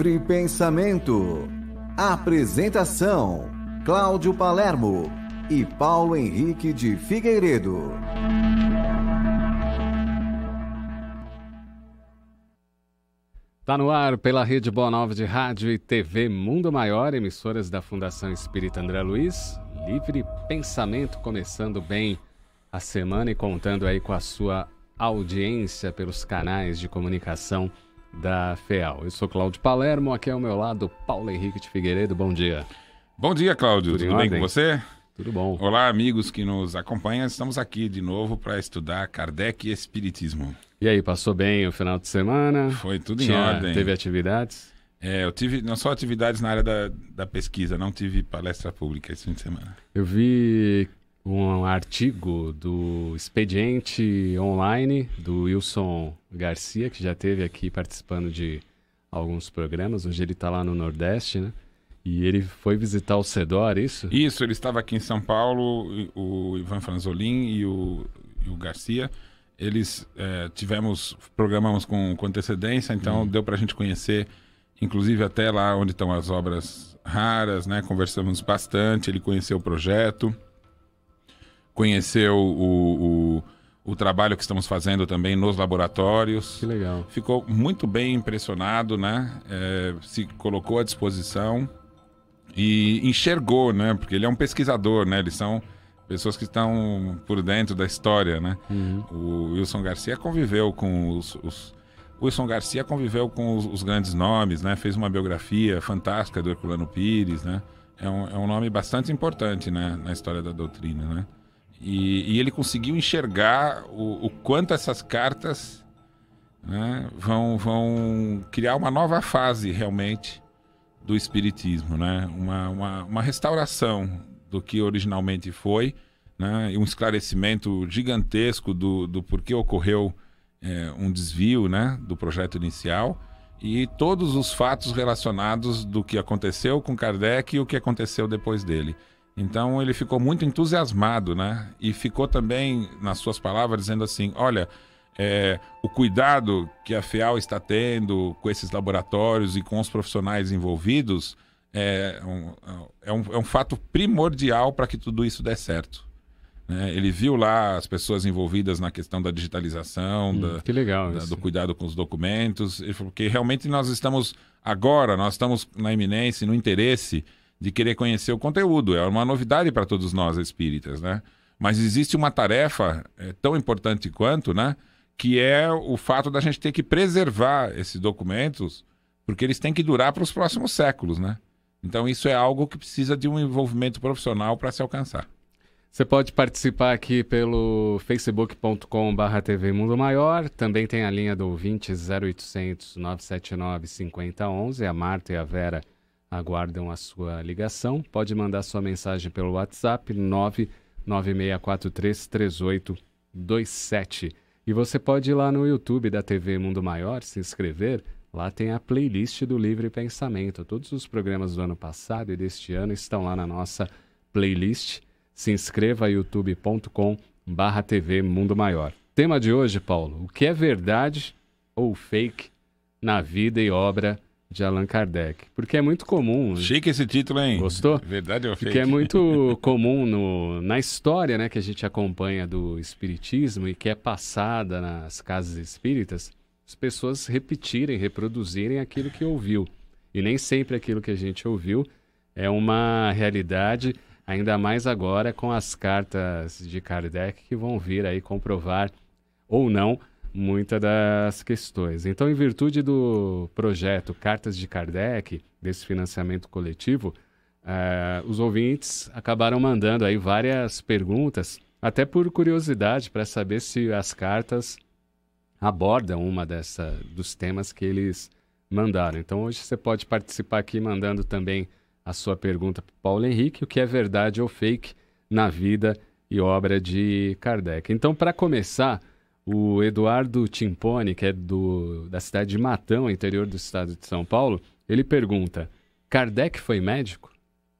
Livre Pensamento. Apresentação: Cláudio Palermo e Paulo Henrique de Figueiredo. Está no ar pela Rede Boa Nova de Rádio e TV Mundo Maior, emissoras da Fundação Espírita André Luiz. Livre Pensamento começando bem a semana e contando aí com a sua audiência pelos canais de comunicação da FEAL. Eu sou Cláudio Palermo, aqui ao meu lado Paulo Henrique de Figueiredo. Bom dia. Bom dia, Cláudio. Tudo, Tudo bem ordem? com você? Tudo bom. Olá, amigos que nos acompanham. Estamos aqui de novo para estudar Kardec e Espiritismo. E aí, passou bem o final de semana? Foi tudo Tinha, em ordem. Teve atividades? É, eu tive não só atividades na área da, da pesquisa, não tive palestra pública esse fim de semana. Eu vi um artigo do Expediente Online, do Wilson Garcia, que já teve aqui participando de alguns programas. Hoje ele está lá no Nordeste, né? E ele foi visitar o CEDOR, é isso? Isso, ele estava aqui em São Paulo, o Ivan Franzolin e o, e o Garcia. Eles é, tivemos, programamos com, com antecedência, então hum. deu para a gente conhecer, inclusive até lá onde estão as obras raras, né? Conversamos bastante, ele conheceu o projeto conheceu o, o, o, trabalho que estamos fazendo também nos laboratórios. Que legal. Ficou muito bem impressionado, né? É, se colocou à disposição e enxergou, né? Porque ele é um pesquisador, né? Eles são pessoas que estão por dentro da história, né? Uhum. O Wilson Garcia conviveu com os, os Wilson Garcia conviveu com os, os, grandes nomes, né? Fez uma biografia fantástica do Herculano Pires, né? É um, é um nome bastante importante né? na história da doutrina, né? E, e ele conseguiu enxergar o, o quanto essas cartas né, vão, vão criar uma nova fase realmente do Espiritismo, né? uma, uma, uma restauração do que originalmente foi, né? e um esclarecimento gigantesco do, do porquê ocorreu é, um desvio né? do projeto inicial e todos os fatos relacionados do que aconteceu com Kardec e o que aconteceu depois dele. Então ele ficou muito entusiasmado, né? E ficou também, nas suas palavras, dizendo assim: olha, é, o cuidado que a FEAL está tendo com esses laboratórios e com os profissionais envolvidos é um, é um, é um fato primordial para que tudo isso dê certo. Né? Ele viu lá as pessoas envolvidas na questão da digitalização, hum, da, que legal da, do cuidado com os documentos, porque realmente nós estamos agora, nós estamos na iminência, no interesse de querer conhecer o conteúdo. É uma novidade para todos nós espíritas, né? Mas existe uma tarefa é, tão importante quanto, né? Que é o fato da gente ter que preservar esses documentos, porque eles têm que durar para os próximos séculos, né? Então isso é algo que precisa de um envolvimento profissional para se alcançar. Você pode participar aqui pelo facebook.com.br TV Mundo Maior. Também tem a linha do ouvinte 0800 979 5011. A Marta e a Vera aguardam a sua ligação. Pode mandar sua mensagem pelo WhatsApp 996433827. E você pode ir lá no YouTube da TV Mundo Maior, se inscrever. Lá tem a playlist do Livre Pensamento. Todos os programas do ano passado e deste ano estão lá na nossa playlist. Se inscreva youtube.com barra TV Mundo Maior. Tema de hoje, Paulo, o que é verdade ou fake na vida e obra de Allan Kardec. Porque é muito comum. Chique esse título, hein? Gostou? É verdade ou fake? Porque é muito comum no, na história né, que a gente acompanha do Espiritismo e que é passada nas casas espíritas, as pessoas repetirem, reproduzirem aquilo que ouviu. E nem sempre aquilo que a gente ouviu é uma realidade, ainda mais agora com as cartas de Kardec que vão vir aí comprovar ou não muitas das questões. Então, em virtude do projeto Cartas de Kardec, desse financiamento coletivo, uh, os ouvintes acabaram mandando aí várias perguntas, até por curiosidade, para saber se as cartas abordam uma dessa dos temas que eles mandaram. Então, hoje você pode participar aqui mandando também a sua pergunta para Paulo Henrique, o que é verdade ou fake na vida e obra de Kardec. Então, para começar, o Eduardo Timpone, que é do, da cidade de Matão, interior do estado de São Paulo, ele pergunta: Kardec foi médico?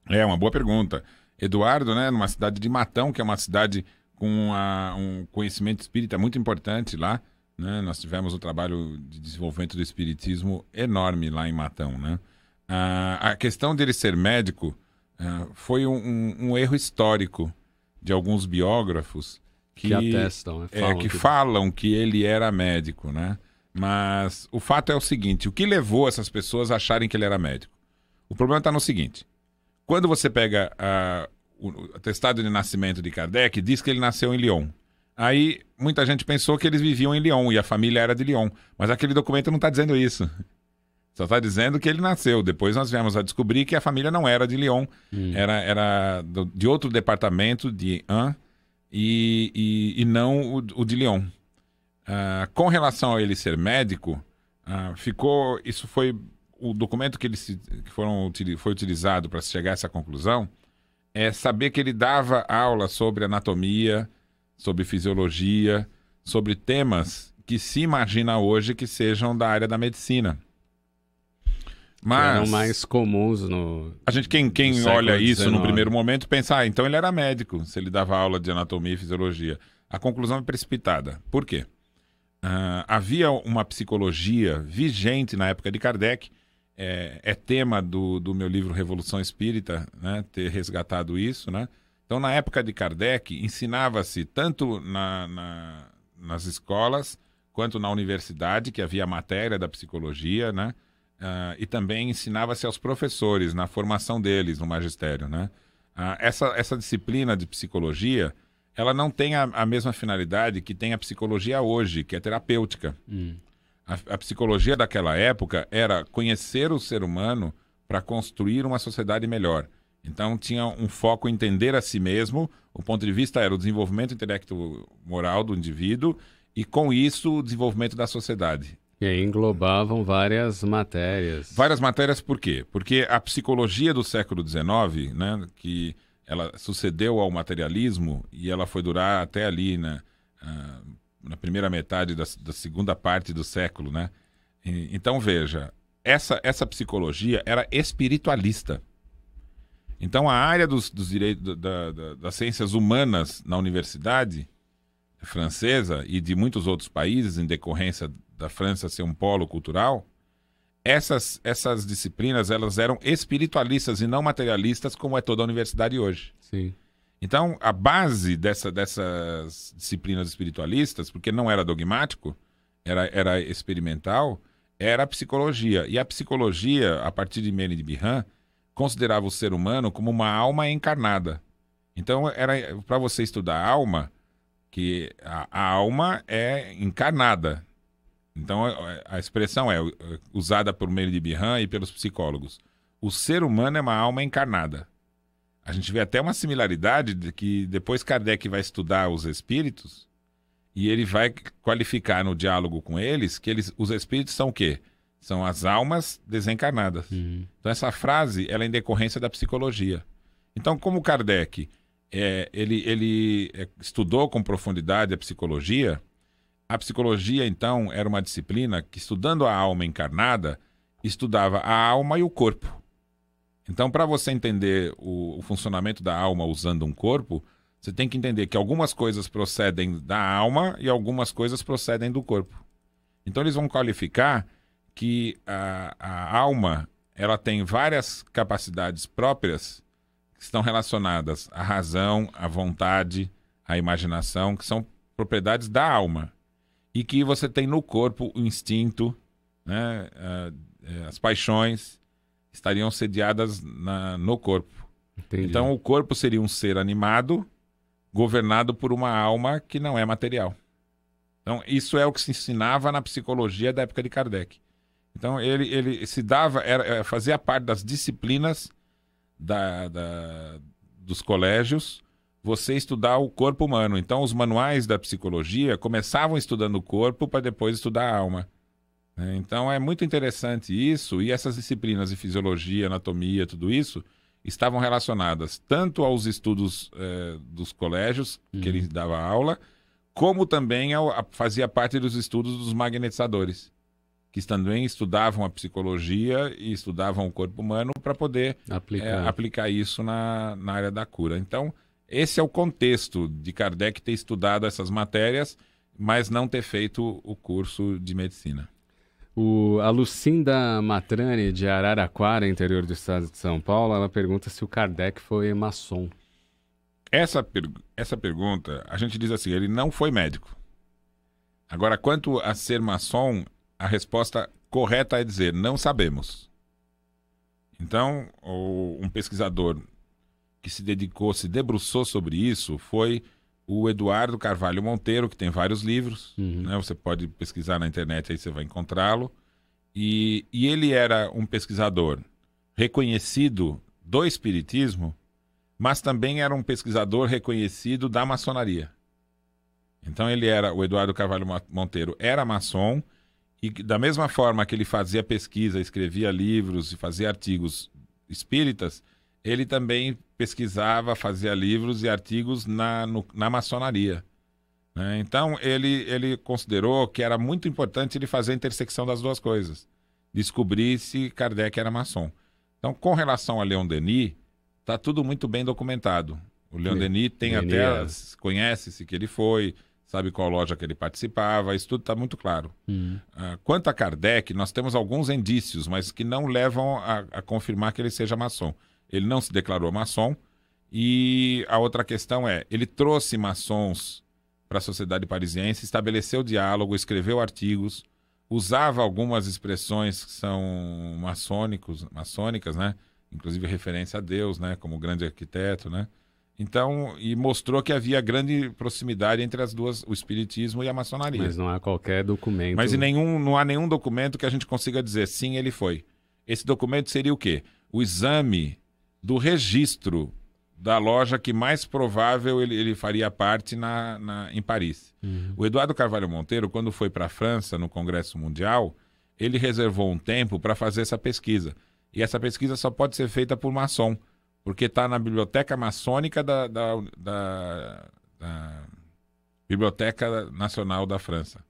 É, uma boa pergunta. Eduardo, né, numa cidade de Matão, que é uma cidade com uma, um conhecimento espírita muito importante lá, né? Nós tivemos um trabalho de desenvolvimento do espiritismo enorme lá em Matão, né? Ah, a questão dele ser médico ah, foi um, um, um erro histórico de alguns biógrafos que, que atestam, né? é, falam, é, que, que falam que ele era médico, né? Mas o fato é o seguinte: o que levou essas pessoas a acharem que ele era médico? O problema está no seguinte: quando você pega a, o atestado de nascimento de Kardec, diz que ele nasceu em Lyon. Aí muita gente pensou que eles viviam em Lyon e a família era de Lyon, mas aquele documento não está dizendo isso. Só está dizendo que ele nasceu. Depois nós viemos a descobrir que a família não era de Lyon, hum. era, era do, de outro departamento de Ann e, e, e não o, o de Lyon. Uh, com relação a ele ser médico, uh, ficou. Isso foi. O documento que, ele se, que foram, foi utilizado para chegar a essa conclusão é saber que ele dava aula sobre anatomia, sobre fisiologia, sobre temas que se imagina hoje que sejam da área da medicina. Mas eram mais comuns no. A gente, quem, quem olha isso no primeiro momento, pensa, ah, então ele era médico, se ele dava aula de anatomia e fisiologia. A conclusão é precipitada. Por quê? Uh, havia uma psicologia vigente na época de Kardec, é, é tema do, do meu livro Revolução Espírita, né, ter resgatado isso, né? Então, na época de Kardec, ensinava-se tanto na, na, nas escolas quanto na universidade, que havia matéria da psicologia, né? Uh, e também ensinava-se aos professores na formação deles no magistério, né? Uh, essa, essa disciplina de psicologia, ela não tem a, a, mesma finalidade que tem a psicologia hoje, que é terapêutica. Hum. A, a psicologia daquela época era conhecer o ser humano para construir uma sociedade melhor. Então tinha um foco em entender a si mesmo, o ponto de vista era o desenvolvimento intelectual, moral do indivíduo e com isso o desenvolvimento da sociedade. E englobavam várias matérias. Várias matérias por quê? Porque a psicologia do século XIX, né, que ela sucedeu ao materialismo e ela foi durar até ali, na ah, na primeira metade da, da segunda parte do século, né? E, então veja, essa, essa psicologia era espiritualista. Então a área dos, dos direitos da, da, das ciências humanas na universidade francesa e de muitos outros países em decorrência da França ser um polo cultural, essas, essas disciplinas elas eram espiritualistas e não materialistas, como é toda a universidade hoje. Sim. Então, a base dessa, dessas disciplinas espiritualistas, porque não era dogmático, era, era experimental, era a psicologia. E a psicologia, a partir de Mene de considerava o ser humano como uma alma encarnada. Então, era para você estudar a alma, que a, a alma é encarnada. Então a, é, é, a expressão é, é usada por meio de Birhan e pelos psicólogos. O ser humano é uma alma encarnada. A gente vê até uma similaridade de que depois Kardec vai estudar os espíritos e ele vai qualificar no diálogo com eles que eles, os espíritos são o quê? São as almas desencarnadas. Uhum. Então essa frase ela é em decorrência da psicologia. Então como Kardec é, ele, ele estudou com profundidade a psicologia, a psicologia, então, era uma disciplina que, estudando a alma encarnada, estudava a alma e o corpo. Então, para você entender o, o, funcionamento da alma usando um corpo, você tem que entender que algumas coisas procedem da alma e algumas coisas procedem do corpo. Então, eles vão qualificar que a, a alma ela tem várias capacidades próprias que estão relacionadas à razão, à vontade, à imaginação, que são propriedades da alma e que você tem no corpo o instinto, né? É, as paixões estariam sediadas na, no corpo. Entendi. Então o corpo seria um ser animado, governado por uma alma que não é material. Então isso é o que se ensinava na psicologia da época de Kardec. Então ele, ele se dava, era, é, fazia parte das disciplinas da, da, dos colégios você estudar o corpo humano. Então, os manuais da psicologia começavam estudando o corpo para depois estudar a alma. Né? Então, é muito interessante isso, e essas disciplinas de fisiologia, anatomia, tudo isso, estavam relacionadas tanto aos estudos eh, dos colégios, uhum. que ele dava aula, como também ao, a, fazia parte dos estudos dos magnetizadores, que também estudavam a psicologia e estudavam o corpo humano para poder eh, aplicar. aplicar isso na, na área da cura. Então, esse é o contexto de Kardec ter estudado essas matérias, mas não ter feito o curso de medicina. O, a Lucinda Matrani, de Araraquara, interior do estado de São Paulo, ela pergunta se o Kardec foi maçom. Essa, per, essa pergunta, a gente diz assim, ele não foi médico. Agora, quanto a ser maçom, a resposta correta é dizer, não sabemos. Então, um pesquisador que se dedicou, se debruçou sobre isso, foi o Eduardo Carvalho Monteiro, que tem vários livros, uhum. né? Você pode pesquisar na internet, aí você vai encontrá-lo. E, e ele era um pesquisador reconhecido do espiritismo, mas também era um pesquisador reconhecido da maçonaria. Então ele era, o Eduardo Carvalho Monteiro era maçom, e da mesma forma que ele fazia pesquisa, escrevia livros e fazia artigos espíritas, ele também pesquisava, fazia livros e artigos na, no, na maçonaria. Né? Então, ele, ele considerou que era muito importante ele fazer a intersecção das duas coisas. Descobrir se Kardec era maçom. Então, com relação a Leon Denis, está tudo muito bem documentado. O Leon Denis tem Denis. até. É. Conhece-se que ele foi, sabe qual loja que ele participava, isso tudo está muito claro. Hum. Uh, quanto a Kardec, nós temos alguns indícios, mas que não levam a, a confirmar que ele seja maçom. Ele não se declarou maçom. E a outra questão é, ele trouxe maçons para a sociedade parisiense, estabeleceu diálogo, escreveu artigos, usava algumas expressões que são maçônicos, maçônicas, né? Inclusive referência a Deus, né? Como grande arquiteto, né? Então, e mostrou que havia grande proximidade entre as duas, o espiritismo e a maçonaria. Mas não há qualquer documento. Mas nenhum, não há nenhum documento que a gente consiga dizer sim, ele foi. Esse documento seria o quê? O exame do registro da loja que mais provável ele, ele faria parte na, na em Paris. Uhum. O Eduardo Carvalho Monteiro, quando foi para a França no Congresso Mundial, ele reservou um tempo para fazer essa pesquisa. E essa pesquisa só pode ser feita por maçom, porque está na biblioteca maçônica da, da, da, da Biblioteca Nacional da França.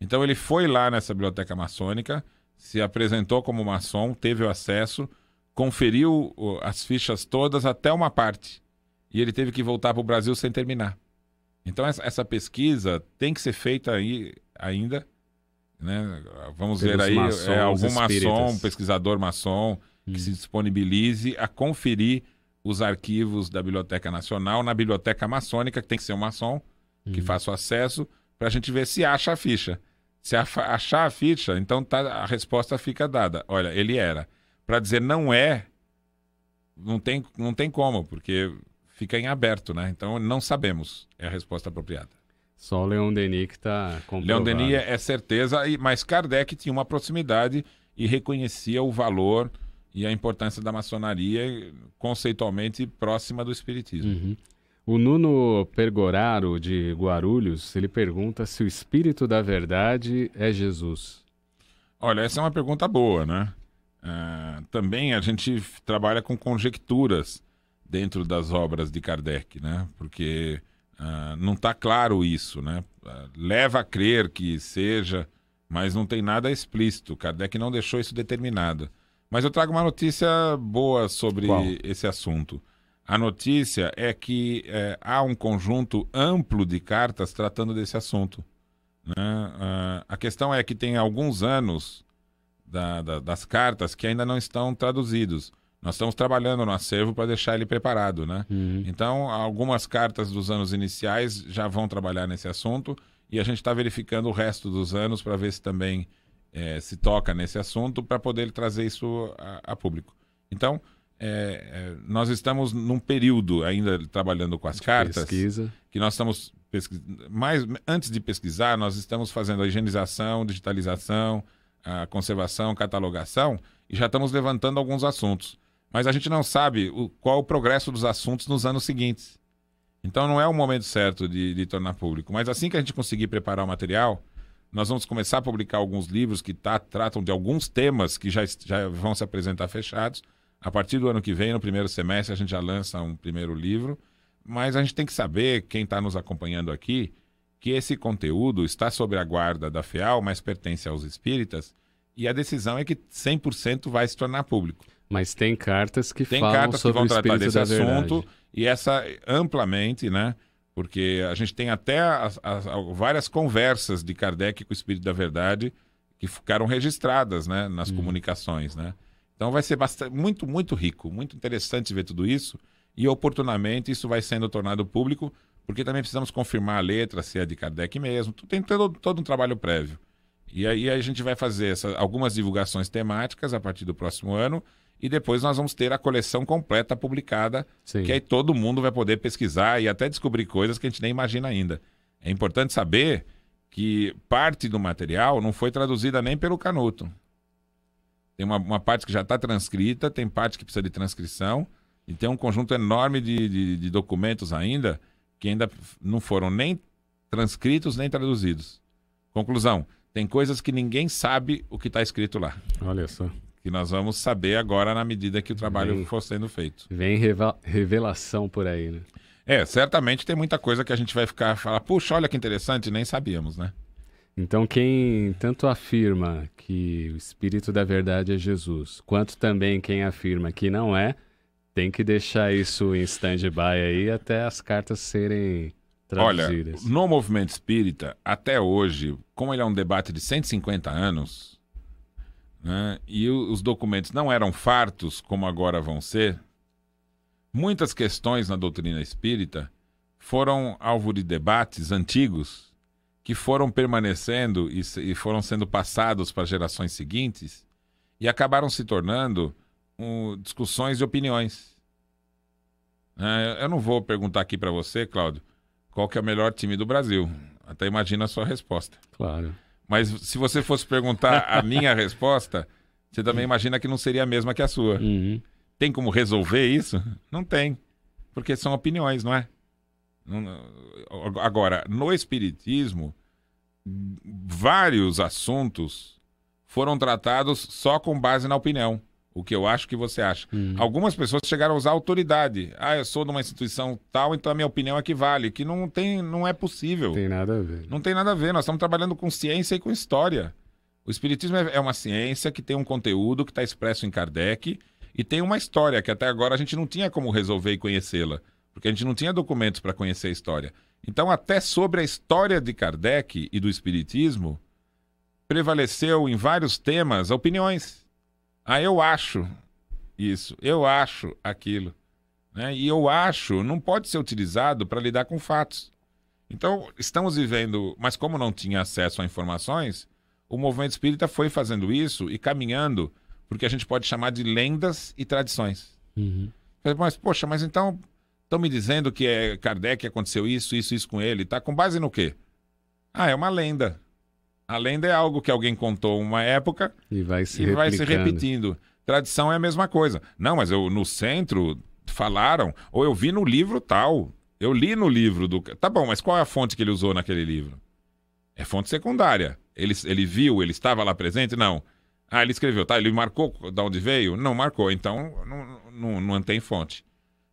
Então ele foi lá nessa biblioteca maçônica, se apresentou como maçom, teve o acesso conferiu as fichas todas até uma parte. E ele teve que voltar para o Brasil sem terminar. Então, essa pesquisa tem que ser feita aí ainda. Né? Vamos Pelos ver aí é maçons, é, algum maçom, pesquisador maçom, hum. que se hum. disponibilize a conferir os arquivos da Biblioteca Nacional na Biblioteca Maçônica, que tem que ser um maçom, hum. que faça o acesso, para a gente ver se acha a ficha. Se achar a ficha, então tá, a resposta fica dada. Olha, ele era para dizer não é, não tem, não tem como, porque fica em aberto, né? Então não sabemos, é a resposta apropriada. Só o Leon Denis que está comprovado. Leon Denis é, é certeza, mas Kardec tinha uma proximidade e reconhecia o valor e a importância da maçonaria conceitualmente próxima do espiritismo. Uhum. O Nuno Pergoraro de Guarulhos, ele pergunta se o espírito da verdade é Jesus. Olha, essa é uma pergunta boa, né? Uh, também a gente trabalha com conjecturas dentro das obras de Kardec, né? Porque uh, não está claro isso, né? Uh, leva a crer que seja, mas não tem nada explícito. Kardec não deixou isso determinado. Mas eu trago uma notícia boa sobre Qual? esse assunto. A notícia é que é, há um conjunto amplo de cartas tratando desse assunto. Né? Uh, a questão é que tem alguns anos da, da, das cartas que ainda não estão traduzidos. Nós estamos trabalhando no acervo para deixar ele preparado, né? Uhum. Então, algumas cartas dos anos iniciais já vão trabalhar nesse assunto e a gente está verificando o resto dos anos para ver se também é, se toca nesse assunto para poder trazer isso a, a público. Então, é, é, nós estamos num período ainda trabalhando com as de cartas pesquisa. que nós estamos pesquis... mais antes de pesquisar nós estamos fazendo a higienização, digitalização a conservação, catalogação, e já estamos levantando alguns assuntos. Mas a gente não sabe o, qual o progresso dos assuntos nos anos seguintes. Então não é o momento certo de, de tornar público. Mas assim que a gente conseguir preparar o material, nós vamos começar a publicar alguns livros que tá, tratam de alguns temas que já, já vão se apresentar fechados. A partir do ano que vem, no primeiro semestre, a gente já lança um primeiro livro. Mas a gente tem que saber, quem está nos acompanhando aqui, que esse conteúdo está sob a guarda da FEAL, mas pertence aos espíritas, e a decisão é que 100% vai se tornar público. Mas tem cartas que tem falam cartas sobre que vão tratar desse assunto verdade. e essa amplamente, né? Porque a gente tem até as, as, várias conversas de Kardec com o Espírito da Verdade que ficaram registradas, né, nas hum. comunicações, né? Então vai ser bastante, muito, muito rico, muito interessante ver tudo isso e oportunamente isso vai sendo tornado público porque também precisamos confirmar a letra, se é de Kardec mesmo. Tem todo, todo um trabalho prévio. E aí a gente vai fazer essa, algumas divulgações temáticas a partir do próximo ano e depois nós vamos ter a coleção completa publicada, Sim. que aí todo mundo vai poder pesquisar e até descobrir coisas que a gente nem imagina ainda. É importante saber que parte do material não foi traduzida nem pelo Canuto. Tem uma, uma parte que já está transcrita, tem parte que precisa de transcrição, e tem um conjunto enorme de, de, de documentos ainda que ainda não foram nem transcritos nem traduzidos. Conclusão: tem coisas que ninguém sabe o que está escrito lá. Olha só. Que nós vamos saber agora na medida que o trabalho vem, for sendo feito. Vem revelação por aí, né? É, certamente tem muita coisa que a gente vai ficar falar, puxa, olha que interessante, nem sabíamos, né? Então, quem tanto afirma que o Espírito da Verdade é Jesus, quanto também quem afirma que não é, tem que deixar isso em stand-by aí até as cartas serem traduzidas. Olha, no movimento espírita, até hoje, como ele é um debate de 150 anos, né, e os documentos não eram fartos como agora vão ser, muitas questões na doutrina espírita foram alvo de debates antigos que foram permanecendo e, e foram sendo passados para gerações seguintes e acabaram se tornando um, discussões e opiniões. É, eu não vou perguntar aqui para você, Cláudio, qual que é o melhor time do Brasil. Até imagina a sua resposta. Claro. Mas se você fosse perguntar a minha resposta, você também imagina que não seria a mesma que a sua. Uhum. Tem como resolver isso? Não tem. Porque são opiniões, não é? Agora, no Espiritismo, vários assuntos foram tratados só com base na opinião o que eu acho, que você acha. Hum. Algumas pessoas chegaram a usar autoridade. Ah, eu sou de uma instituição tal, então a minha opinião é que vale, que não tem, não é possível. Não tem nada a ver. Não tem nada a ver. Nós estamos trabalhando com ciência e com história. O espiritismo é, é uma ciência que tem um conteúdo que está expresso em Kardec e tem uma história que até agora a gente não tinha como resolver e conhecê-la, porque a gente não tinha documentos para conhecer a história. Então, até sobre a história de Kardec e do espiritismo prevaleceu em vários temas opiniões ah, eu acho isso, eu acho aquilo. Né? E eu acho não pode ser utilizado para lidar com fatos. Então, estamos vivendo, mas como não tinha acesso a informações, o movimento espírita foi fazendo isso e caminhando porque a gente pode chamar de lendas e tradições. Uhum. Mas, poxa, mas então estão me dizendo que é Kardec aconteceu isso, isso, isso com ele, tá? Com base no quê? Ah, é uma lenda. A lenda é algo que alguém contou uma época e vai se, e vai se repetindo. Tradição é a mesma coisa. Não, mas eu no centro falaram, ou eu vi no livro tal. Eu li no livro do. Tá bom, mas qual é a fonte que ele usou naquele livro? É fonte secundária. Ele, ele viu, ele estava lá presente? Não. Ah, ele escreveu, tá? Ele marcou de onde veio? Não marcou, então não, não, não tem fonte.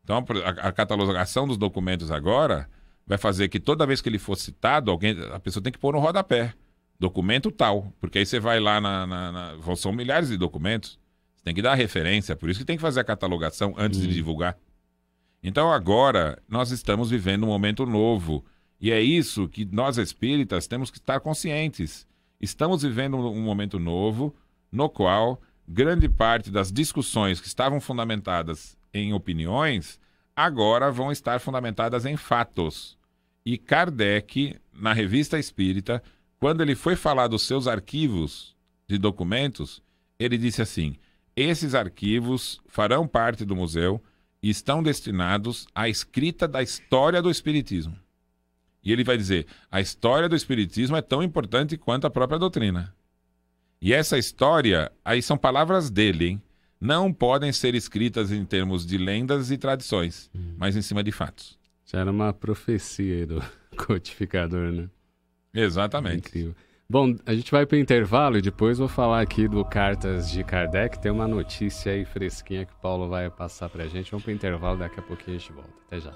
Então a, a catalogação dos documentos agora vai fazer que toda vez que ele for citado, alguém, a pessoa tem que pôr no rodapé documento tal. Porque aí você vai lá na, na, na. São milhares de documentos. Você tem que dar referência, por isso que tem que fazer a catalogação antes de uhum. divulgar. Então agora nós estamos vivendo um momento novo. E é isso que nós espíritas temos que estar conscientes. Estamos vivendo um momento novo no qual grande parte das discussões que estavam fundamentadas em opiniões agora vão estar fundamentadas em fatos. E Kardec, na Revista Espírita, quando ele foi falar dos seus arquivos de documentos, ele disse assim: esses arquivos farão parte do museu e estão destinados à escrita da história do Espiritismo. E ele vai dizer: a história do Espiritismo é tão importante quanto a própria doutrina. E essa história, aí são palavras dele, hein? não podem ser escritas em termos de lendas e tradições, hum. mas em cima de fatos. Já era uma profecia do codificador, né? Exatamente. incrível. Bom, a gente vai para o intervalo e depois vou falar aqui do Cartas de Kardec. Tem uma notícia aí fresquinha que o Paulo vai passar para a gente. Vamos para o intervalo, daqui a pouquinho a gente volta. Até já.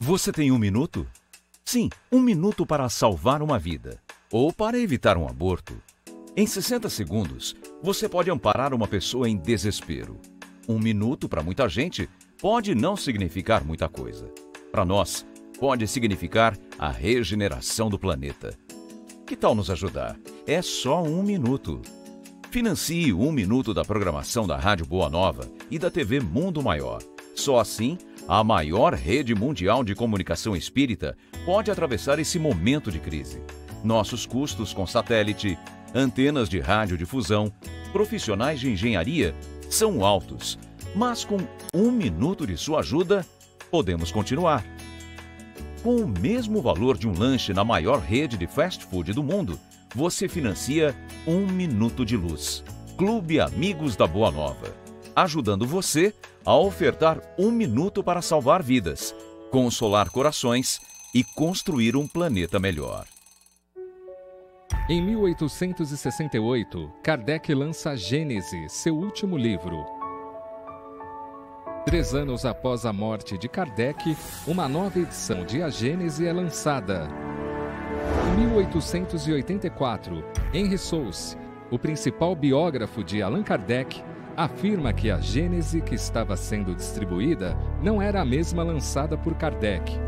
Você tem um minuto? Sim, um minuto para salvar uma vida ou para evitar um aborto. Em 60 segundos, você pode amparar uma pessoa em desespero. Um minuto, para muita gente, pode não significar muita coisa. Para nós, pode significar a regeneração do planeta. Que tal nos ajudar? É só um minuto. Financie um minuto da programação da Rádio Boa Nova e da TV Mundo Maior. Só assim, a maior rede mundial de comunicação espírita pode atravessar esse momento de crise. Nossos custos com satélite, antenas de radiodifusão, profissionais de engenharia são altos mas com um minuto de sua ajuda, podemos continuar. Com o mesmo valor de um lanche na maior rede de fast food do mundo, você financia um minuto de luz. Clube Amigos da Boa Nova, ajudando você a ofertar um minuto para salvar vidas, consolar corações e construir um planeta melhor. Em 1868, Kardec lança Gênese, seu último livro, Três anos após a morte de Kardec, uma nova edição de A Gênese é lançada. Em 1884, Henry Souce, o principal biógrafo de Allan Kardec, afirma que a Gênese que estava sendo distribuída não era a mesma lançada por Kardec.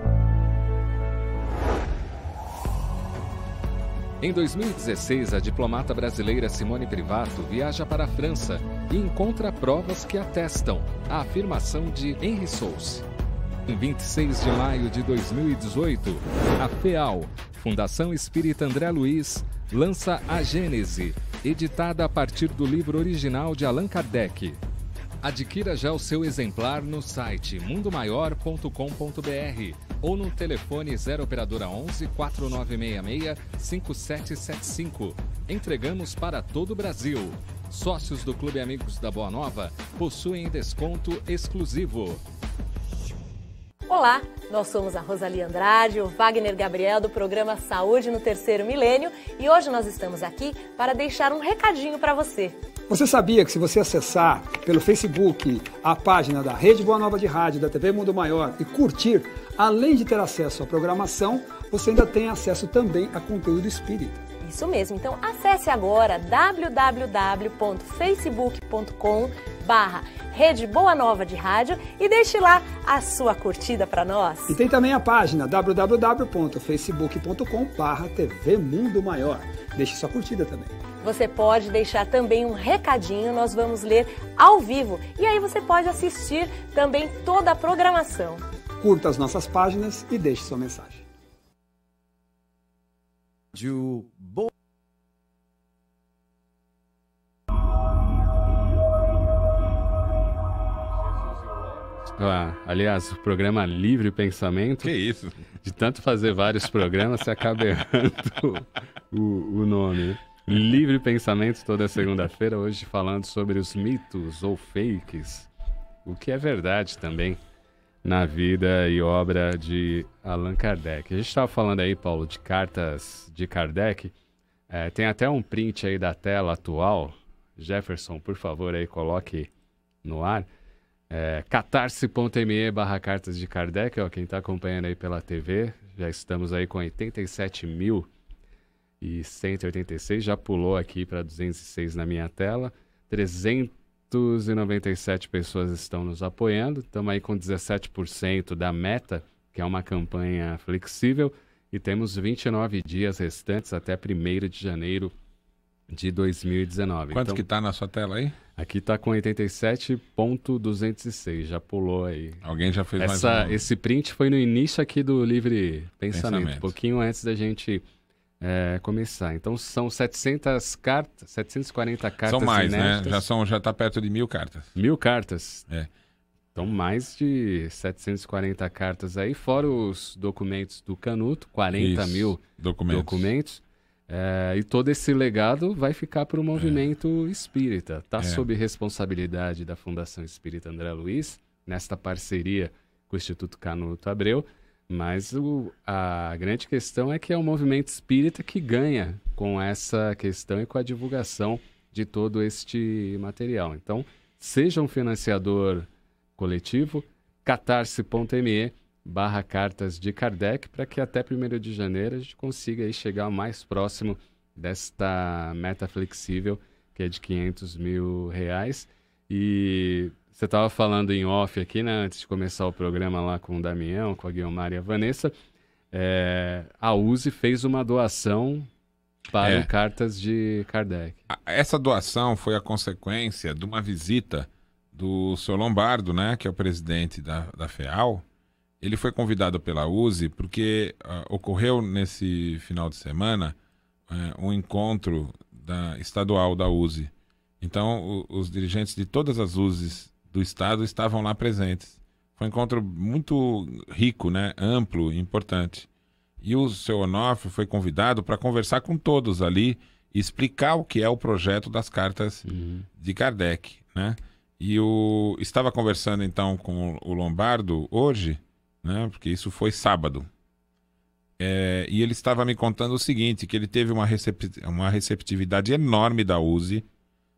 Em 2016, a diplomata brasileira Simone Privato viaja para a França e encontra provas que atestam a afirmação de Henry Souls. Em 26 de maio de 2018, a FEAL, Fundação Espírita André Luiz, lança A Gênese, editada a partir do livro original de Allan Kardec. Adquira já o seu exemplar no site mundomaior.com.br ou no telefone 0 operadora 11 4966 5775. Entregamos para todo o Brasil. Sócios do Clube Amigos da Boa Nova possuem desconto exclusivo. Olá, nós somos a Rosalie Andrade, o Wagner Gabriel do programa Saúde no Terceiro Milênio e hoje nós estamos aqui para deixar um recadinho para você. Você sabia que se você acessar pelo Facebook a página da Rede Boa Nova de Rádio da TV Mundo Maior e curtir, além de ter acesso à programação, você ainda tem acesso também a conteúdo espírita. Isso mesmo. Então acesse agora www.facebook.com barra Rede Boa Nova de Rádio e deixe lá a sua curtida para nós. E tem também a página www.facebook.com barra TV Mundo Maior. Deixe sua curtida também. Você pode deixar também um recadinho, nós vamos ler ao vivo. E aí você pode assistir também toda a programação. Curta as nossas páginas e deixe sua mensagem. Rádio Ah, aliás, o programa Livre Pensamento. Que isso? De tanto fazer vários programas, você acaba errando o, o nome. Livre Pensamento, toda segunda-feira, hoje falando sobre os mitos ou fakes. O que é verdade também na vida e obra de Allan Kardec. A gente estava falando aí, Paulo, de cartas de Kardec. É, tem até um print aí da tela atual. Jefferson, por favor, aí coloque no ar. É, catarse.me barra cartas de Kardec, ó, quem está acompanhando aí pela TV, já estamos aí com 87 mil e 186, já pulou aqui para 206 na minha tela, 300 297 pessoas estão nos apoiando. Estamos aí com 17% da meta, que é uma campanha flexível. E temos 29 dias restantes até 1 de janeiro de 2019. Quanto então, que está na sua tela aí? Aqui está com 87.206, já pulou aí. Alguém já fez Essa, mais um. Esse print foi no início aqui do Livre Pensamento, Pensamento. um pouquinho antes da gente é, começar. Então são 700 cartas, 740 cartas São mais, né? inéditas. né? Já são, já está perto de mil cartas. Mil cartas. É. Então mais de 740 cartas aí, fora os documentos do Canuto, 40 Isso, mil documentos. documentos. É, e todo esse legado vai ficar para o movimento é. espírita. Está é. sob responsabilidade da Fundação Espírita André Luiz, nesta parceria com o Instituto Canuto Abreu. Mas o, a grande questão é que é o movimento espírita que ganha com essa questão e com a divulgação de todo este material. Então, seja um financiador coletivo, catarse.me barra cartas de Kardec, para que até 1 de janeiro a gente consiga aí chegar mais próximo desta meta flexível, que é de 500 mil reais. E você estava falando em off aqui, né? Antes de começar o programa lá com o Damião, com a Guilmar e a Vanessa. É, a Uzi fez uma doação para é. cartas de Kardec. Essa doação foi a consequência de uma visita do seu Lombardo, né, que é o presidente da, da FEAL. Ele foi convidado pela Uzi porque uh, ocorreu nesse final de semana uh, um encontro da, estadual da Uzi. Então, o, os dirigentes de todas as Uzis do Estado estavam lá presentes. Foi um encontro muito rico, né? amplo, importante. E o seu Onofre foi convidado para conversar com todos ali e explicar o que é o projeto das cartas uhum. de Kardec. Né? E o... estava conversando então com o Lombardo hoje, né? porque isso foi sábado. É, e ele estava me contando o seguinte, que ele teve uma, uma receptividade enorme da USE,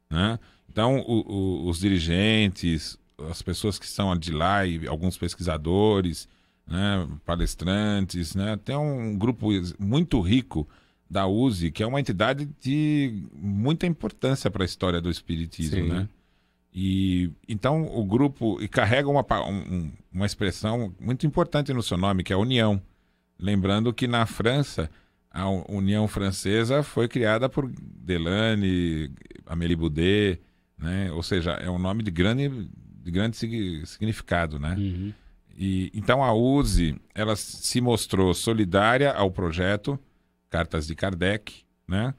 né? Então, o, o, os dirigentes, as pessoas que são de lá, e alguns pesquisadores, né, palestrantes, né, tem um grupo muito rico da USE, que é uma entidade de muita importância para a história do espiritismo, Sim. né? E então o grupo e carrega uma, um, uma expressão muito importante no seu nome, que é a união. Lembrando que na França a União Francesa foi criada por Delane, Amélie Boudet, né? Ou seja, é um nome de grande, de grande significado, né? Uhum. E, então a Uzi, ela se mostrou solidária ao projeto Cartas de Kardec, né?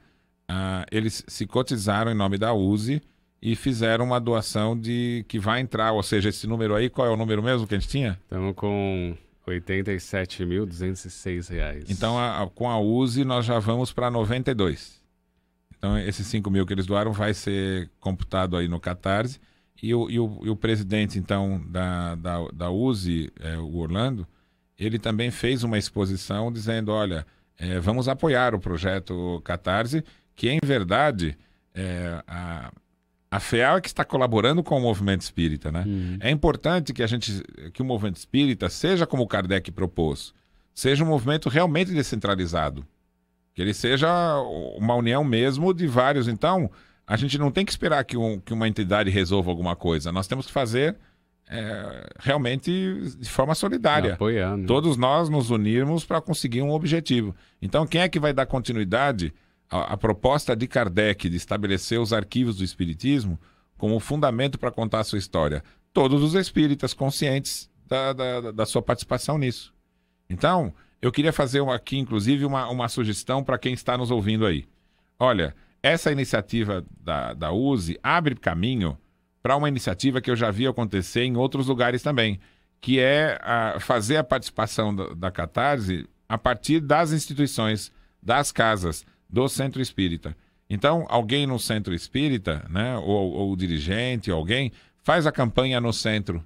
Ah, eles se cotizaram em nome da Uzi e fizeram uma doação de que vai entrar, ou seja, esse número aí, qual é o número mesmo que a gente tinha? Estamos com 87.206 reais. Então, a, a, com a Uzi, nós já vamos para 92. Então, esses 5 mil que eles doaram vai ser computado aí no Catarse. E o, e o, e o presidente, então, da, da, da USE, é, o Orlando, ele também fez uma exposição dizendo: olha, é, vamos apoiar o projeto Catarse, que em verdade é, a, a FEAL é que está colaborando com o movimento espírita. Né? Uhum. É importante que a gente que o movimento espírita seja como o Kardec propôs, seja um movimento realmente descentralizado. Que ele seja uma união mesmo de vários. Então, a gente não tem que esperar que, um, que uma entidade resolva alguma coisa. Nós temos que fazer é, realmente de forma solidária. Apoiando. Todos nós nos unirmos para conseguir um objetivo. Então, quem é que vai dar continuidade à, à, proposta de Kardec de estabelecer os arquivos do Espiritismo como fundamento para contar a sua história? Todos os espíritas conscientes da, da, da sua participação nisso. Então, eu queria fazer aqui, inclusive, uma, uma sugestão para quem está nos ouvindo aí. Olha, essa iniciativa da, da USE abre caminho para uma iniciativa que eu já vi acontecer em outros lugares também, que é a, ah, fazer a participação da, da Catarse a partir das instituições, das casas, do centro espírita. Então, alguém no centro espírita, né, ou, ou o dirigente, alguém, faz a campanha no centro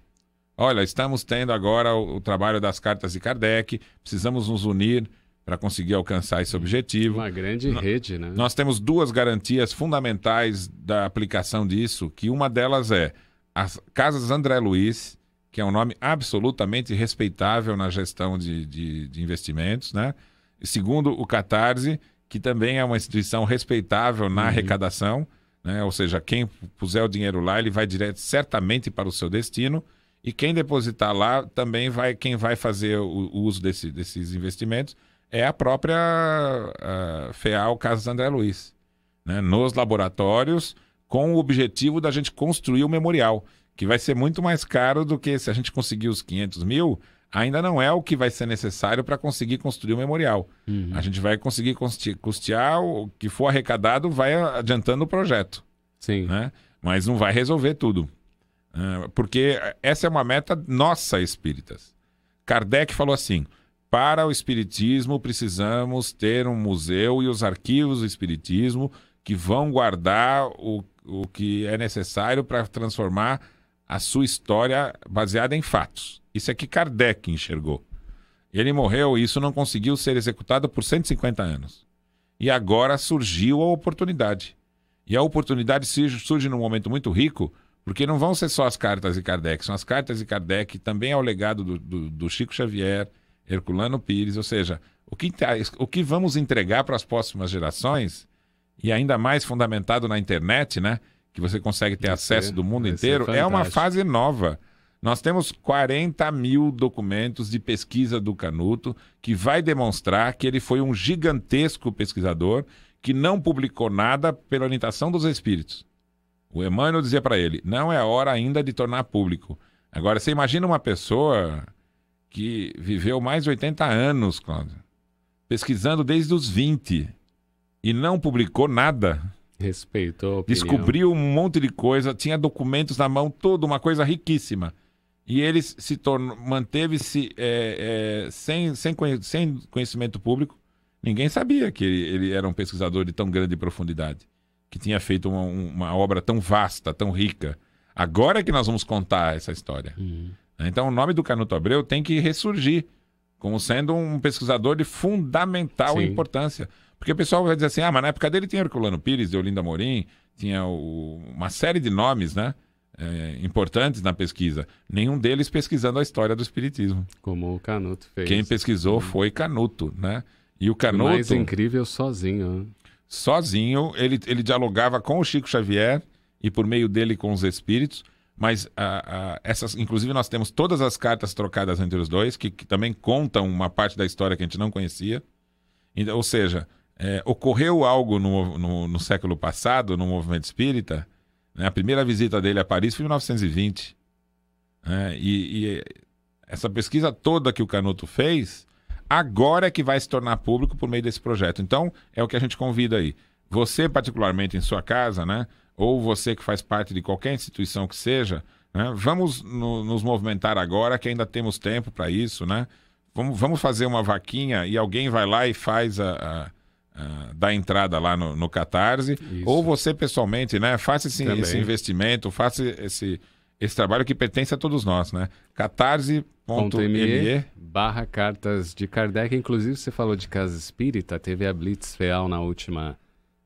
Olha, estamos tendo agora o, o trabalho das cartas de Kardec, precisamos nos unir para conseguir alcançar esse objetivo. Uma grande rede, né? Nós temos duas garantias fundamentais da aplicação disso, que uma delas é as Casas André Luiz, que é um nome absolutamente respeitável na gestão de, de, de investimentos, né? E segundo, o Catarse, que também é uma instituição respeitável na uhum. arrecadação, né? Ou seja, quem puser o dinheiro lá, ele vai direto certamente para o seu destino. E quem depositar lá também vai, quem vai fazer o, o uso desse, desses investimentos é a própria a FEAL Casas André Luiz, né? nos laboratórios, com o objetivo da gente construir o memorial, que vai ser muito mais caro do que se a gente conseguir os 500 mil, ainda não é o que vai ser necessário para conseguir construir o memorial. Uhum. A gente vai conseguir custear o que for arrecadado, vai adiantando o projeto. Sim. Né? Mas não vai resolver tudo. Ah, porque essa é uma meta nossa, espíritas. Kardec falou assim: para o espiritismo precisamos ter um museu e os arquivos do espiritismo que vão guardar o, o que é necessário para transformar a sua história baseada em fatos. Isso é que Kardec enxergou. Ele morreu e isso não conseguiu ser executado por 150 anos. E agora surgiu a oportunidade. E a oportunidade surge num momento muito rico, porque não vão ser só as cartas de Kardec, são as cartas de Kardec, também ao é legado do, do, do Chico Xavier, Herculano Pires, ou seja, o que, tá, o que vamos entregar para as próximas gerações, e ainda mais fundamentado na internet, né? Que você consegue ter acesso do mundo inteiro, é uma fase nova. Nós temos 40 mil documentos de pesquisa do Canuto que vai demonstrar que ele foi um gigantesco pesquisador que não publicou nada pela orientação dos espíritos. O Emmanuel dizia para ele: não é hora ainda de tornar público. Agora, você imagina uma pessoa que viveu mais de 80 anos, Cláudio, pesquisando desde os 20 e não publicou nada. Respeitou. Descobriu um monte de coisa, tinha documentos na mão, toda uma coisa riquíssima. E ele se manteve-se é, é, sem, sem, sem, conhecimento público. Ninguém sabia que ele, ele era um pesquisador de tão grande profundidade que tinha feito uma, uma obra tão vasta, tão rica. Agora é que nós vamos contar essa história. Uhum. Então, o nome do Canuto Abreu tem que ressurgir como sendo um pesquisador de fundamental Sim. importância. Porque o pessoal vai dizer assim: ah, mas na época dele tinha Herculano Pires, de Olinda Morim, tinha o... uma série de nomes, né? É, importantes na pesquisa, nenhum deles pesquisando a história do espiritismo. Como o Canuto fez. Quem pesquisou uhum. foi Canuto, né? E o Canuto. O mais incrível sozinho. Né? sozinho, ele, ele dialogava com o Chico Xavier e por meio dele com os espíritos. Mas a, ah, a, ah, essas, inclusive, nós temos todas as cartas trocadas entre os dois, que, que também contam uma parte da história que a gente não conhecia. Ou seja, é, ocorreu algo no, no, no, século passado, no movimento espírita. Né? A primeira visita dele a Paris foi em 1920. Né? E, e, essa pesquisa toda que o Canuto fez agora é que vai se tornar público por meio desse projeto. Então, é o que a gente convida aí. Você, particularmente em sua casa, né? Ou você que faz parte de qualquer instituição que seja, né? vamos no, nos movimentar agora, que ainda temos tempo para isso, né? Vamos, vamos fazer uma vaquinha e alguém vai lá e faz a, a Uh, da entrada lá no, no Catarse. Isso. Ou você pessoalmente, né? Faça esse, esse investimento, faça esse, esse trabalho que pertence a todos nós, né? catarse.me barra cartas de Kardec. Inclusive, você falou de casa espírita, teve a Blitz Feal na última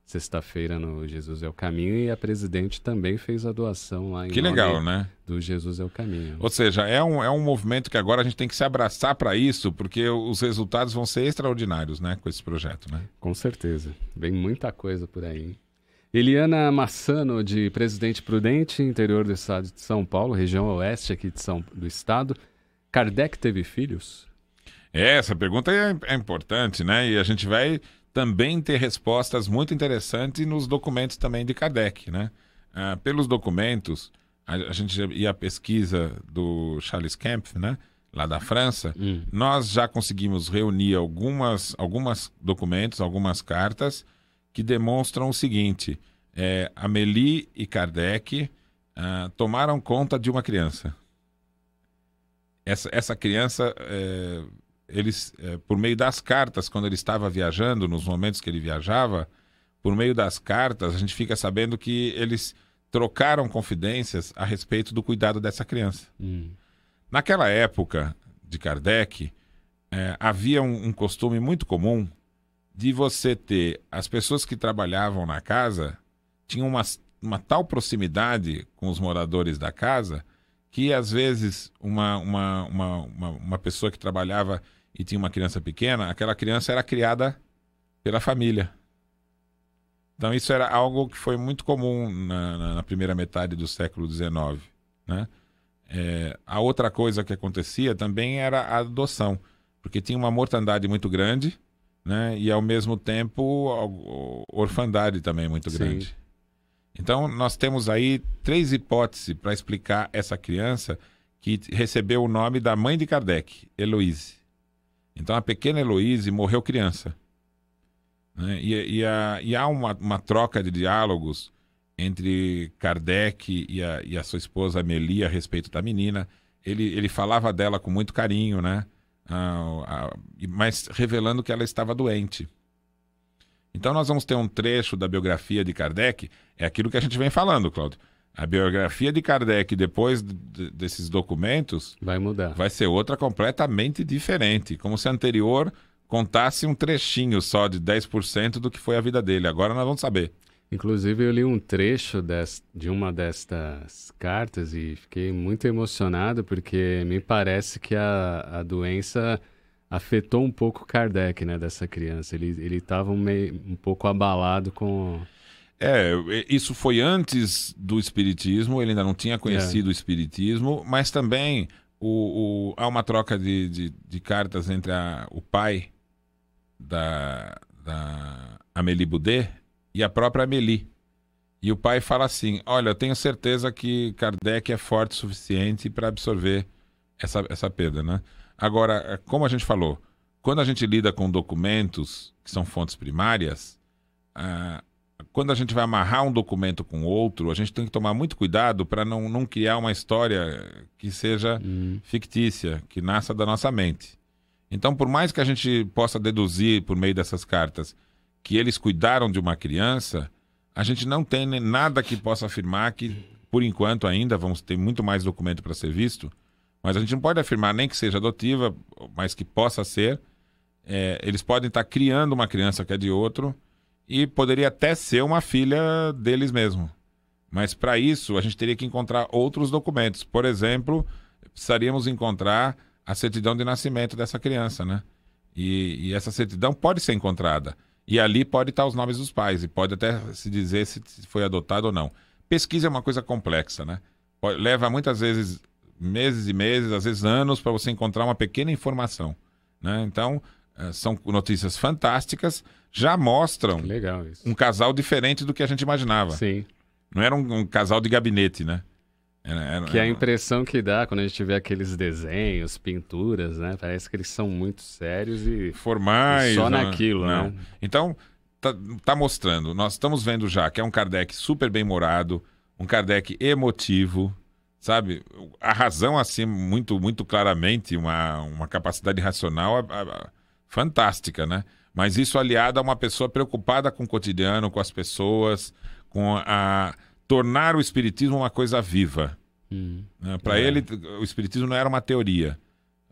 sexta-feira no Jesus é o Caminho e a presidente também fez a doação lá em Que legal, né? Do Jesus é o Caminho. Ou seja, é um, é um movimento que agora a gente tem que se abraçar para isso, porque os resultados vão ser extraordinários, né, com esse projeto, né? Com certeza. Vem muita coisa por aí. Eliana Massano, de Presidente Prudente, interior do estado de São Paulo, região oeste aqui de São, do estado. Kardec teve filhos? É, essa pergunta é, é importante, né? E a gente vai também ter respostas muito interessantes nos documentos também de Kardec, né? Ah, pelos documentos, a, a, gente e a pesquisa do Charles Kempf, né? Lá da França, hum. nós já conseguimos reunir algumas, algumas documentos, algumas cartas que demonstram o seguinte: é, Amélie e Kardec ah, tomaram conta de uma criança. Essa, essa criança, é, eles, é, por meio das cartas, quando ele estava viajando, nos momentos que ele viajava, por meio das cartas, a gente fica sabendo que eles trocaram confidências a respeito do cuidado dessa criança. Hum. Naquela época de Kardec, é, havia um, um, costume muito comum de você ter as pessoas que trabalhavam na casa tinham uma, uma tal proximidade com os moradores da casa que às vezes uma, uma, uma, uma, uma pessoa que trabalhava e tinha uma criança pequena, aquela criança era criada pela família. Então isso era algo que foi muito comum na, na primeira metade do século XIX. Né? É, a outra coisa que acontecia também era a adoção, porque tinha uma mortandade muito grande né? E ao mesmo tempo, orfandade também é muito Sim. grande. Então, nós temos aí três hipóteses para explicar essa criança que recebeu o nome da mãe de Kardec, Heloise. Então, a pequena Heloise morreu criança. Né? E, e, a, e, há uma, uma, troca de diálogos entre Kardec e a, e a sua esposa Amelie a respeito da menina. Ele, ele falava dela com muito carinho, né? ah, ah, mas revelando que ela estava doente. Então nós vamos ter um trecho da biografia de Kardec, é aquilo que a gente vem falando, Cláudio. A biografia de Kardec depois desses documentos vai mudar. Vai ser outra completamente diferente, como se a anterior contasse um trechinho só de 10% do que foi a vida dele. Agora nós vamos saber. Inclusive, eu li um trecho de uma destas cartas e fiquei muito emocionado, porque me parece que a, a doença afetou um pouco Kardec, né, dessa criança. Ele estava um, meio, um pouco abalado com. É, isso foi antes do Espiritismo, ele ainda não tinha é. conhecido é. o Espiritismo, mas também o, o, há uma troca de, de, de cartas entre a, o pai da, da Amélie Boudet e a própria Amélie. E o pai fala assim: Olha, eu tenho certeza que Kardec é forte o suficiente para absorver essa, essa perda, né? Agora, como a gente falou, quando a gente lida com documentos que são fontes primárias, ah, quando a gente vai amarrar um documento com outro, a gente tem que tomar muito cuidado para não, não criar uma história que seja uhum. fictícia, que nasça da nossa mente. Então, por mais que a gente possa deduzir por meio dessas cartas que eles cuidaram de uma criança, a gente não tem nada que possa afirmar que, por enquanto ainda, vamos ter muito mais documento para ser visto, mas a gente não pode afirmar nem que seja adotiva, mas que possa ser. É, eles podem estar tá criando uma criança que é de outro e poderia até ser uma filha deles mesmo. Mas para isso, a gente teria que encontrar outros documentos. Por exemplo, precisaríamos encontrar a certidão de nascimento dessa criança, né? E, e, essa certidão pode ser encontrada. E ali pode estar os nomes dos pais e pode até se dizer se foi adotado ou não. Pesquisa é uma coisa complexa, né? leva muitas vezes meses e meses, às vezes anos, para você encontrar uma pequena informação. Né? Então, eh, são notícias fantásticas, já mostram um casal diferente do que a gente imaginava. Sim. Não era um, um casal de gabinete, né? Era, era, que a impressão que dá quando a gente vê aqueles desenhos, pinturas, né? Parece que eles são muito sérios e formais, e só não, né? naquilo, não. né? Então tá, tá, mostrando. Nós estamos vendo já que é um Kardec super bem morado, um Kardec emotivo, sabe? A razão assim muito muito claramente uma, uma capacidade racional a, a, fantástica, né? Mas isso aliado a uma pessoa preocupada com o cotidiano, com as pessoas, com a tornar o espiritismo uma coisa viva. Hum. Né? Para é. ele, o espiritismo não era uma teoria,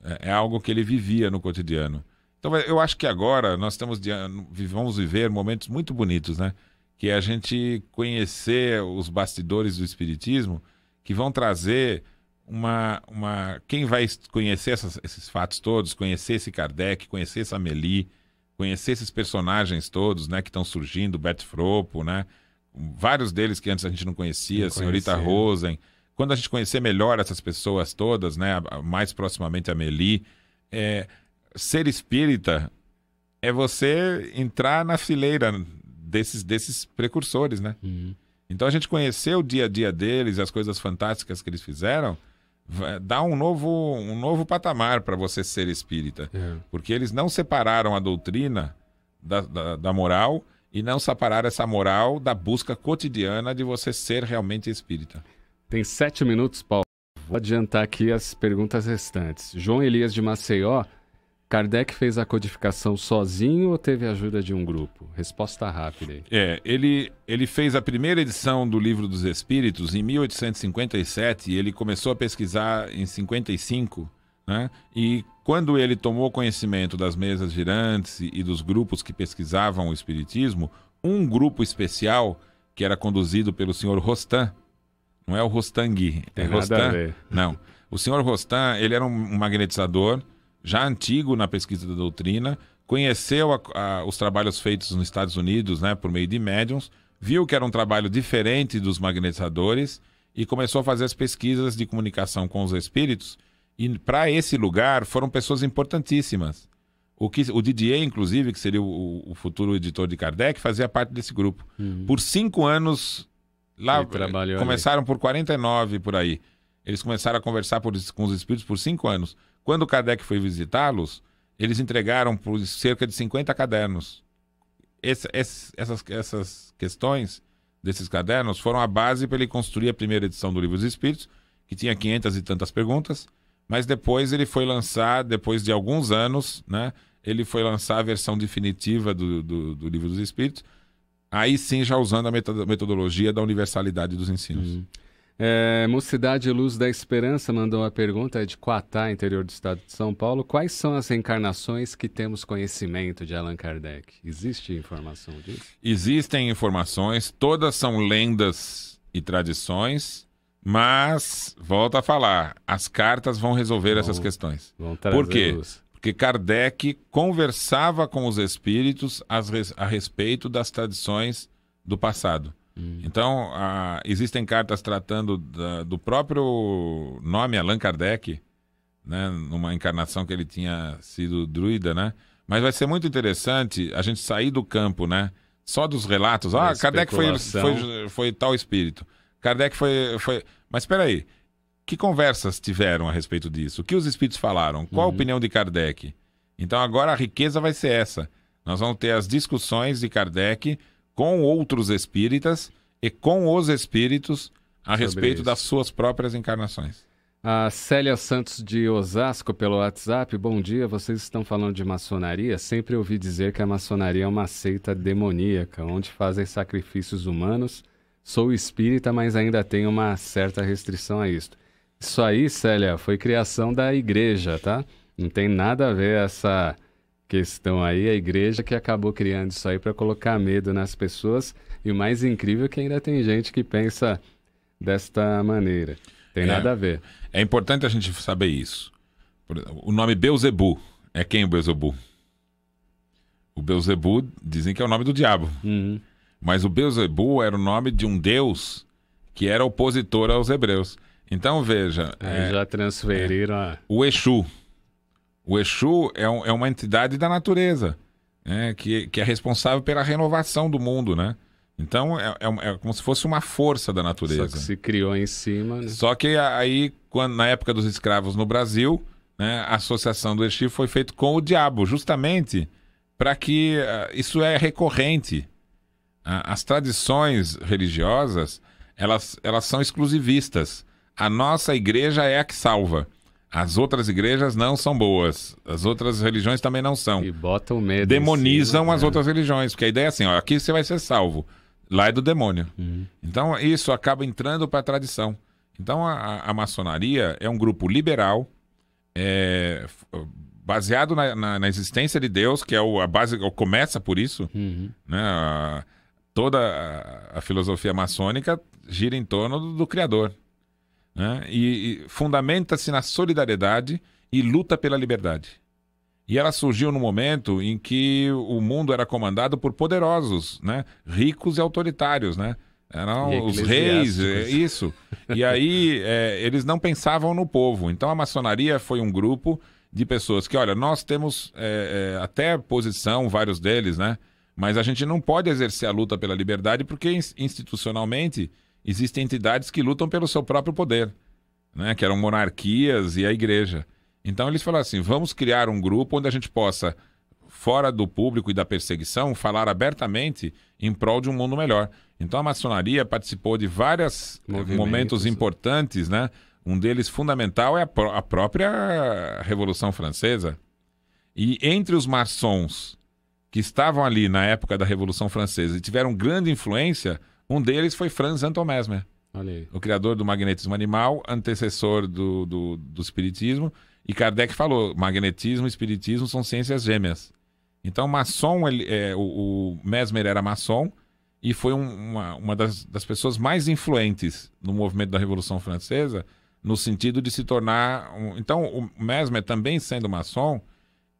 é, é, algo que ele vivia no cotidiano. Então, é, eu acho que agora nós estamos vamos viver momentos muito bonitos, né? Que é a gente conhecer os bastidores do espiritismo, que vão trazer uma, uma quem vai conhecer essas, esses fatos todos, conhecer esse Kardec, conhecer essa Meli, conhecer esses personagens todos, né, que estão surgindo, Bert Fropo, né, vários deles que antes a gente não conhecia, não Senhorita conhecia. Rosen. Quando a gente conhecer melhor essas pessoas todas, né, mais proximamente a Meli, é, ser espírita é você entrar na fileira desses, desses precursores, né? Uhum. Então a gente conhecer o dia a dia deles, as coisas fantásticas que eles fizeram, dá um novo, um novo patamar para você ser espírita. É. Porque eles não separaram a doutrina da, da, da moral e não separar essa moral da busca cotidiana de você ser realmente espírita. Tem sete minutos, Paulo. Vou adiantar aqui as perguntas restantes. João Elias de Maceió, Kardec fez a codificação sozinho ou teve a ajuda de um grupo? Resposta rápida. Aí. É, ele, ele fez a primeira edição do Livro dos Espíritos em 1857 e ele começou a pesquisar em 55, né? E quando ele tomou conhecimento das mesas girantes e dos grupos que pesquisavam o espiritismo, um grupo especial que era conduzido pelo senhor Rostan, não é o Rostangui, é Rostan. Não. O senhor Rostan, ele era um magnetizador já antigo na pesquisa da doutrina, conheceu a, a, os trabalhos feitos nos Estados Unidos, né, por meio de médiums, viu que era um trabalho diferente dos magnetizadores e começou a fazer as pesquisas de comunicação com os espíritos e para esse lugar foram pessoas importantíssimas. O, que, o Didier, inclusive, que seria o, o futuro editor de Kardec, fazia parte desse grupo. Uhum. Por cinco anos, lá começaram ali. por 49 por aí. Eles começaram a conversar por, com os espíritos por cinco anos. Quando Kardec foi visitá-los, eles entregaram por cerca de 50 cadernos. essas, essas questões desses cadernos foram a base para ele construir a primeira edição do Livro dos Espíritos, que tinha 500 e tantas perguntas. Mas depois ele foi lançar, depois de alguns anos, né? Ele foi lançar a versão definitiva do, do, do Livro dos Espíritos, aí sim já usando a metodologia da universalidade dos ensinos. Uhum. É, Mocidade Luz da Esperança mandou uma pergunta, é de Coatá, interior do estado de São Paulo. Quais são as reencarnações que temos conhecimento de Allan Kardec? Existe informação disso? Existem informações, todas são lendas e tradições mas, volta a falar, as cartas vão resolver vão, essas questões. Vão Por quê? Luz. Porque Kardec conversava com os espíritos a respeito das tradições do passado. Hum. Então, a, existem cartas tratando da, do próprio nome Allan Kardec, né, numa encarnação que ele tinha sido druida, né? Mas vai ser muito interessante a gente sair do campo, né? Só dos relatos. Ah, Kardec foi, foi, foi tal espírito. Kardec foi. foi... Mas espera aí. Que conversas tiveram a respeito disso? O que os espíritos falaram? Qual a uhum. opinião de Kardec? Então agora a riqueza vai ser essa. Nós vamos ter as discussões de Kardec com outros espíritas e com os espíritos a Sobre respeito isso. das suas próprias encarnações. A Célia Santos de Osasco pelo WhatsApp, bom dia, vocês estão falando de maçonaria? Sempre ouvi dizer que a maçonaria é uma seita demoníaca, onde fazem sacrifícios humanos sou espírita, mas ainda tenho uma certa restrição a isso. Isso aí, Célia, foi criação da igreja, tá? Não tem nada a ver essa questão aí, a igreja que acabou criando isso aí para colocar medo nas pessoas. E o mais incrível é que ainda tem gente que pensa desta maneira. Tem é, nada a ver. É importante a gente saber isso. O nome Beuzebu é quem o Beuzebu? O Beuzebu dizem que é o nome do diabo. Uhum. Mas o Beuzebu era o nome de um deus que era opositor aos hebreus. Então veja. É, já transferiram a... É, o Exu. O Exu é, um, é uma entidade da natureza, né? que, que é responsável pela renovação do mundo, né? Então é, é, é como se fosse uma força da natureza. Só que se criou em cima. Né? Só que aí, quando, na época dos escravos no Brasil, né, a associação do Exu foi feita com o diabo, justamente para que eh, isso é recorrente ah, as tradições religiosas, elas, elas são exclusivistas. A nossa igreja é a que salva. As outras igrejas não são boas. As outras religiões também não são. E botam medo. Demonizam cima, né? as é. outras religiões. Porque a ideia é assim: ó, aqui você vai ser salvo. Lá é do demônio. Uhum. Então isso acaba entrando para a tradição. Então a, a, maçonaria é um grupo liberal, é, baseado na, na, na, existência de Deus, que é o, a base, começa por isso. Uhum. Né? A, toda a, filosofia maçônica gira em torno do, do Criador. Né? E, e fundamenta-se na solidariedade e luta pela liberdade. E ela surgiu no momento em que o mundo era comandado por poderosos, né? ricos e autoritários, né? Eram os reis, é, isso. E aí é, eles não pensavam no povo. Então a maçonaria foi um grupo de pessoas que, olha, nós temos é, é, até posição, vários deles, né? Mas a gente não pode exercer a luta pela liberdade porque institucionalmente existem entidades que lutam pelo seu próprio poder, né? que eram monarquias e a igreja. Então eles falaram assim: vamos criar um grupo onde a gente possa, fora do público e da perseguição, falar abertamente em prol de um mundo melhor. Então a maçonaria participou de vários eh, momentos importantes, né? Um deles fundamental é a, pró a própria Revolução Francesa. E entre os maçons que estavam ali na época da Revolução Francesa e tiveram grande influência, um deles foi Franz Anton Mesmer. O criador do magnetismo animal, antecessor do, do, do espiritismo. E Kardec falou: magnetismo e espiritismo são ciências gêmeas. Então, maçom, ele, é, o, o, Mesmer era maçom e foi um, uma, uma das, das pessoas mais influentes no movimento da Revolução Francesa, no sentido de se tornar. Um... Então, o Mesmer, também sendo maçom,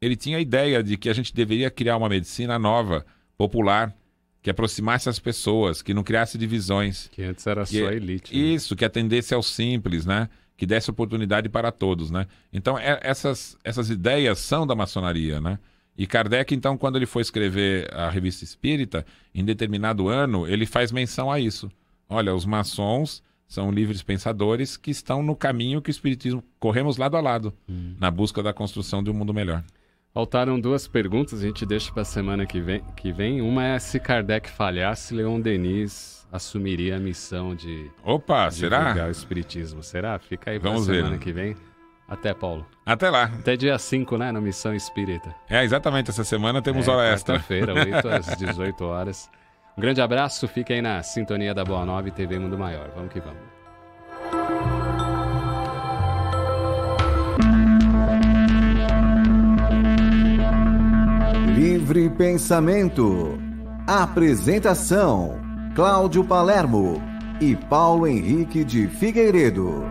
ele tinha a ideia de que a gente deveria criar uma medicina nova, popular, que aproximasse as pessoas, que não criasse divisões. Que antes era que, só elite. Né? Isso, que atendesse ao simples, né? Que desse oportunidade para todos, né? Então, é, essas, essas ideias são da maçonaria, né? E Kardec, então, quando ele foi escrever a Revista Espírita, em determinado ano, ele faz menção a isso. Olha, os maçons são livres pensadores que estão no caminho que o Espiritismo corremos lado a lado, hum. na busca da construção de um mundo melhor. Faltaram duas perguntas, a gente deixa para a semana que vem, que vem. Uma é se Kardec falhasse, Leon Denis assumiria a missão de Opa, de será? o espiritismo. Será? Fica aí para a semana ver. que vem. Até, Paulo. Até lá. Até dia 5, né, Na Missão Espírita. É, exatamente. Essa semana temos é, hora extra. feira 8 às 18 horas. Um grande abraço. Fiquem na sintonia da Boa Nova e TV Mundo Maior. Vamos que vamos. Livre Pensamento. Apresentação: Cláudio Palermo e Paulo Henrique de Figueiredo.